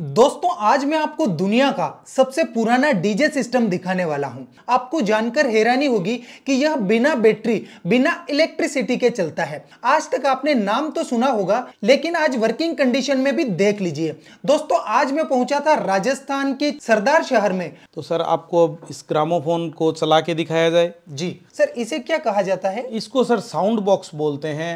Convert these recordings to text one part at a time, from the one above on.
दोस्तों आज मैं आपको दुनिया का सबसे पुराना डीजे सिस्टम दिखाने वाला हूं आपको जानकर हैरानी होगी कि यह बिना बैटरी बिना इलेक्ट्रिसिटी के चलता है आज तक आपने नाम तो सुना होगा लेकिन आज वर्किंग कंडीशन में भी देख लीजिए दोस्तों आज मैं पहुंचा था राजस्थान के सरदार शहर में तो सर आपको अब इस ग्रामोफोन को चला के दिखाया जाए जी सर इसे क्या कहा जाता है इसको सर साउंड बॉक्स बोलते हैं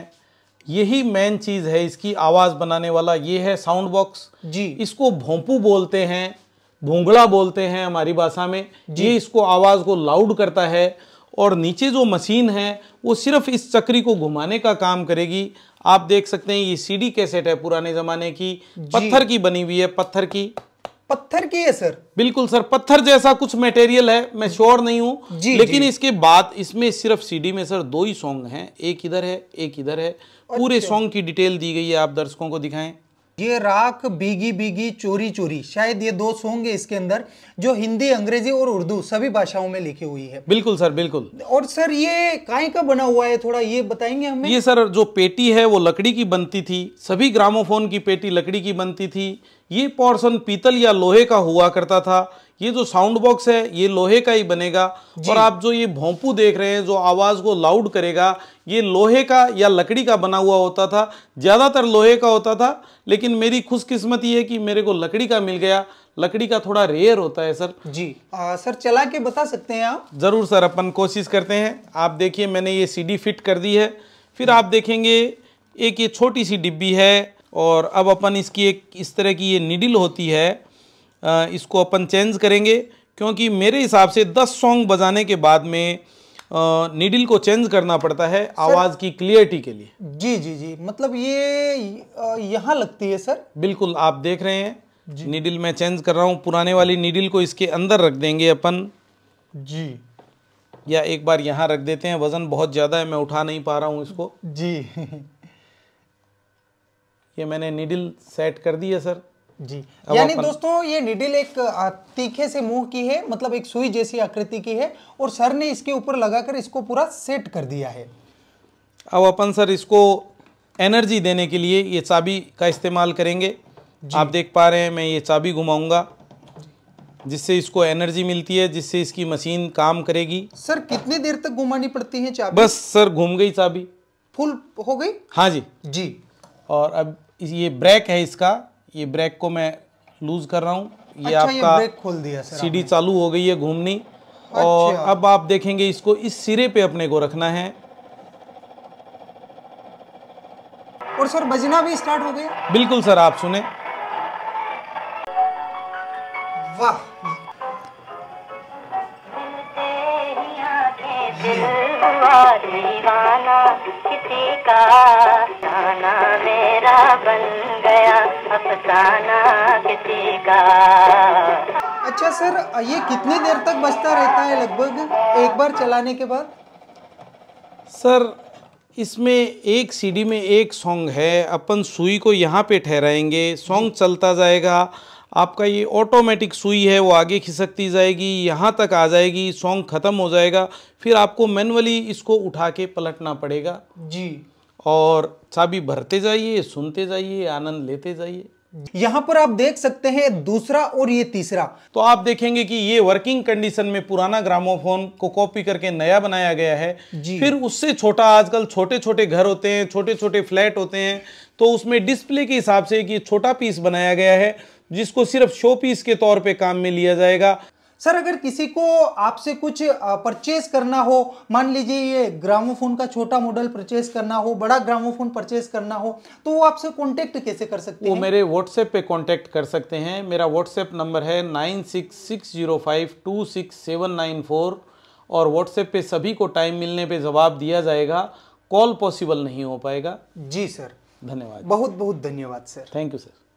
यही मेन चीज है इसकी आवाज बनाने वाला ये है साउंड बॉक्स जी इसको भोंपू बोलते हैं भोंगड़ा बोलते हैं हमारी भाषा में ये इसको आवाज को लाउड करता है और नीचे जो मशीन है वो सिर्फ इस चक्री को घुमाने का काम करेगी आप देख सकते हैं ये सीडी कैसेट है पुराने जमाने की पत्थर की बनी हुई है पत्थर की पत्थर की है सर बिल्कुल सर पत्थर जैसा कुछ मटेरियल है मैं श्योर नहीं हूँ लेकिन जी। इसके बाद इसमें सिर्फ सीडी में सर दो ही सॉन्ग हैं एक इधर है एक इधर है अच्छा। पूरे सॉन्ग की डिटेल दी गई है आप दर्शकों को दिखाएं ये राख बीगी बीगी चोरी चोरी शायद ये दो सॉन्ग है इसके अंदर जो हिंदी अंग्रेजी और उर्दू सभी भाषाओं में लिखी हुई है बिल्कुल सर बिल्कुल और सर ये काय का बना हुआ है थोड़ा ये बताएंगे हमें ये सर जो पेटी है वो लकड़ी की बनती थी सभी ग्रामोफोन की पेटी लकड़ी की बनती थी ये पोर्सन पीतल या लोहे का हुआ करता था ये जो साउंड बॉक्स है ये लोहे का ही बनेगा और आप जो ये भोंपू देख रहे हैं जो आवाज़ को लाउड करेगा ये लोहे का या लकड़ी का बना हुआ होता था ज़्यादातर लोहे का होता था लेकिन मेरी ये है कि मेरे को लकड़ी का मिल गया लकड़ी का थोड़ा रेयर होता है सर जी आ, सर चला के बता सकते हैं आप ज़रूर सर अपन कोशिश करते हैं आप देखिए मैंने ये सी फिट कर दी है फिर आप देखेंगे एक ये छोटी सी डिब्बी है और अब अपन इसकी एक इस तरह की ये निडिल होती है इसको अपन चेंज करेंगे क्योंकि मेरे हिसाब से 10 सॉन्ग बजाने के बाद में निडिल को चेंज करना पड़ता है आवाज की क्लियरिटी के लिए जी जी जी मतलब ये यहाँ लगती है सर बिल्कुल आप देख रहे हैं निडिल मैं चेंज कर रहा हूँ पुराने वाली निडिल को इसके अंदर रख देंगे अपन जी या एक बार यहाँ रख देते हैं वजन बहुत ज़्यादा है मैं उठा नहीं पा रहा हूँ इसको जी ये मैंने निडिल सेट कर दी है सर जी यानी दोस्तों ये निडिल एक तीखे से मुंह की है मतलब एक सुई जैसी आकृति की है और सर ने इसके ऊपर लगाकर इसको पूरा सेट कर दिया है अब अपन सर इसको एनर्जी देने के लिए ये चाबी का इस्तेमाल करेंगे आप देख पा रहे हैं मैं ये चाबी घुमाऊंगा जिससे इसको एनर्जी मिलती है जिससे इसकी मशीन काम करेगी सर कितनी देर तक घुमानी पड़ती है चाबी बस सर घूम गई चाबी फुल हो गई हाँ जी जी और अब ये ब्रेक है इसका ये ब्रेक को मैं लूज कर रहा हूँ ये अच्छा, आपका ये ब्रेक खोल दिया सीडी सीढ़ी चालू हो गई है घूमनी अच्छा। और अब आप देखेंगे इसको इस सिरे पे अपने को रखना है और सर बजना भी स्टार्ट हो गया बिल्कुल सर आप सुने किसी का मेरा बन गया अफसाना किसी का अच्छा सर ये कितनी देर तक बजता रहता है लगभग एक बार चलाने के बाद सर इसमें एक सीडी में एक सॉन्ग है अपन सुई को यहाँ पे ठहराएंगे सॉन्ग चलता जाएगा आपका ये ऑटोमेटिक सुई है वो आगे खिसकती जाएगी यहाँ तक आ जाएगी सॉन्ग ख़त्म हो जाएगा फिर आपको मैनुअली इसको उठा के पलटना पड़ेगा जी और चाबी भरते जाइए सुनते जाइए आनंद लेते जाइए यहाँ पर आप देख सकते हैं दूसरा और ये तीसरा तो आप देखेंगे कि ये वर्किंग कंडीशन में पुराना ग्रामोफोन को कॉपी करके नया बनाया गया है फिर उससे छोटा आजकल छोटे छोटे घर होते हैं छोटे छोटे फ्लैट होते हैं तो उसमें डिस्प्ले के हिसाब से कि ये छोटा पीस बनाया गया है जिसको सिर्फ शो पीस के तौर पे काम में लिया जाएगा सर अगर किसी को आपसे कुछ परचेस करना हो मान लीजिए ये ग्रामोफोन का छोटा मॉडल परचेस करना हो बड़ा ग्रामोफोन परचेज करना हो तो वो आपसे कांटेक्ट कैसे कर सकते हैं वो मेरे व्हाट्सएप पे कांटेक्ट कर सकते हैं मेरा व्हाट्सएप नंबर है nine six six zero five two six seven nine four और व्हाट्सएप पे सभी को टाइम मिलने पर जवाब दिया जाएगा कॉल पॉसिबल नहीं हो पाएगा जी सर धन्यवाद बहुत बहुत धन्यवाद सर थैंक यू सर